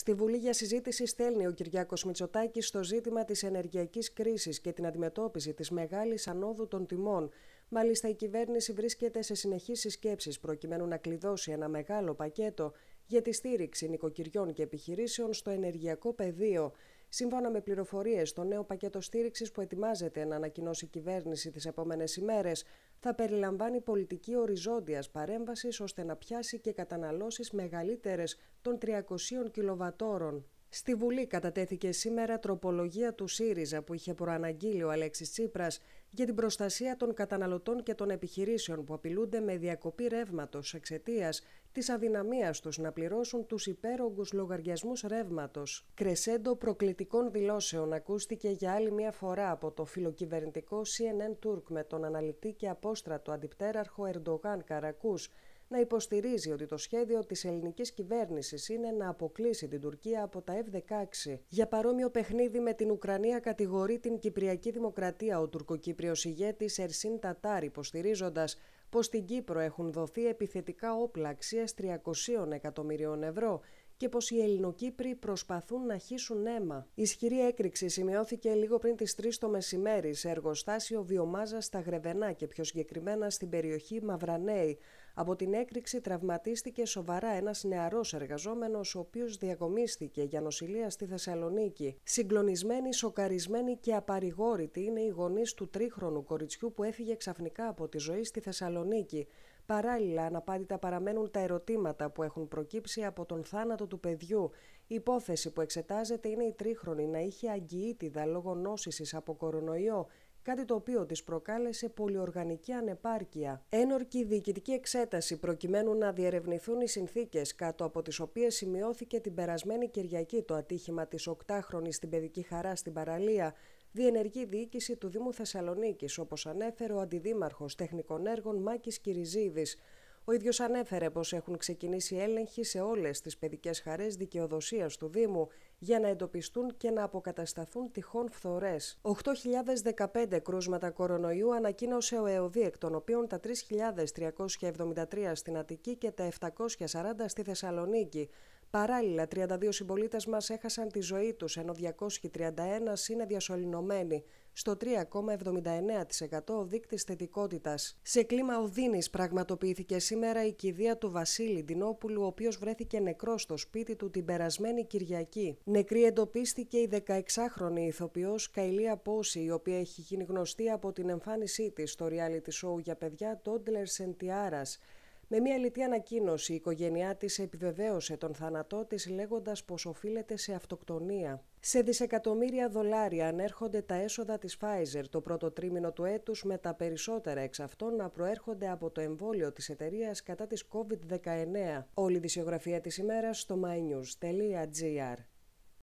Στη Βουλή για συζήτηση στέλνει ο Κυριάκος Μητσοτάκης στο ζήτημα της ενεργειακής κρίσης και την αντιμετώπιση της μεγάλης ανόδου των τιμών. Μάλιστα, η κυβέρνηση βρίσκεται σε συνεχείς συσκέψεις προκειμένου να κλειδώσει ένα μεγάλο πακέτο για τη στήριξη νοικοκυριών και επιχειρήσεων στο ενεργειακό πεδίο. Σύμφωνα με πληροφορίες, το νέο πακέτο στήριξης που ετοιμάζεται να ανακοινώσει η κυβέρνηση τις επόμενες ημέρες θα περιλαμβάνει πολιτική οριζόντιας παρέμβασης ώστε να πιάσει και καταναλώσεις μεγαλύτερες των 300 κιλοβατόρων. Στη Βουλή κατατέθηκε σήμερα τροπολογία του ΣΥΡΙΖΑ που είχε προαναγγείλει ο Αλέξης Τσίπρας για την προστασία των καταναλωτών και των επιχειρήσεων που απειλούνται με διακοπή ρεύματος εξαιτίας της αδυναμίας τους να πληρώσουν τους υπέρογκους λογαριασμούς ρεύματος. Κρεσέντο προκλητικών δηλώσεων ακούστηκε για άλλη μια φορά από το φιλοκυβερνητικό CNN Turk με τον αναλυτή και απόστρατο αντιπτέραρχο Ερντογάν Καρακούς να υποστηρίζει ότι το σχέδιο της ελληνικής κυβέρνησης είναι να αποκλείσει την Τουρκία από τα F-16. Για παρόμοιο παιχνίδι με την Ουκρανία κατηγορεί την Κυπριακή Δημοκρατία ο τουρκοκύπριος ηγέτης Ερσίν Τατάρ υποστηρίζοντας πως στην Κύπρο έχουν δοθεί επιθετικά όπλα αξίας 300 εκατομμυρίων ευρώ και πως οι Ελληνοκύπροι προσπαθούν να χύσουν αίμα. Ισχυρή έκρηξη σημειώθηκε λίγο πριν τις 3 το μεσημέρι σε εργοστάσιο βιομάζα στα Γρεβενά και πιο συγκεκριμένα στην περιοχή Μαυρανέη. Από την έκρηξη τραυματίστηκε σοβαρά ένας νεαρός εργαζόμενος, ο οποίος διακομίστηκε για νοσηλεία στη Θεσσαλονίκη. Συγκλονισμένοι, σοκαρισμένοι και απαρηγόρητοι είναι οι γονείς του τρίχρονου κοριτσιού που έφυγε ξαφνικά από τη ζωή στη Θεσσαλονίκη. Παράλληλα, αναπάντητα παραμένουν τα ερωτήματα που έχουν προκύψει από τον θάνατο του παιδιού. Η υπόθεση που εξετάζεται είναι η τρίχρονη να είχε αγκιήτιδα λόγω νόσησης από κορονοϊό, κάτι το οποίο της προκάλεσε πολυοργανική ανεπάρκεια. Ένορκη διοικητική εξέταση προκειμένου να διερευνηθούν οι συνθήκες κάτω από τις οποίες σημειώθηκε την περασμένη Κυριακή το ατύχημα της 8χρονης στην παιδική χαρά στην παραλία, διενεργεί διοίκηση του Δήμου Θεσσαλονίκης, όπως ανέφερε ο Αντιδήμαρχος Τεχνικών Έργων Μάκης Κυριζίδης. Ο ίδιος ανέφερε πως έχουν ξεκινήσει έλεγχοι σε όλες τις παιδικές χαρές δικαιοδοσίας του Δήμου για να εντοπιστούν και να αποκατασταθούν τυχόν φθορές. 8.015 κρούσματα κορονοϊού ανακοίνωσε ο ΕΟΔΗ, εκ των οποίων τα 3.373 στην Αττική και τα 740 στη Θεσσαλονίκη. Παράλληλα, 32 συμπολίτες μας έχασαν τη ζωή τους, ενώ 231 είναι διασωληνωμένοι. Στο 3,79% ο δείκτη θετικότητας. Σε κλίμα οδύνης πραγματοποιήθηκε σήμερα η κηδεία του Βασίλη Ντινόπουλου, ο οποίος βρέθηκε νεκρός στο σπίτι του την περασμένη Κυριακή. Νεκρή εντοπίστηκε η 16χρονη ηθοποιός Καηλία Πόση, η οποία έχει γίνει γνωστή από την εμφάνισή της στο reality show για παιδιά Toddlers and με μια λιτή ανακοίνωση, η οικογένειά της επιβεβαίωσε τον θάνατό της λέγοντας πως οφείλεται σε αυτοκτονία. Σε δισεκατομμύρια δολάρια ανέρχονται τα έσοδα της Pfizer το πρώτο τρίμηνο του έτους με τα περισσότερα εξ αυτών να προέρχονται από το εμβόλιο της εταιρείας κατά της COVID-19. Όλη η δισιογραφία της ημέρας στο mynews.gr.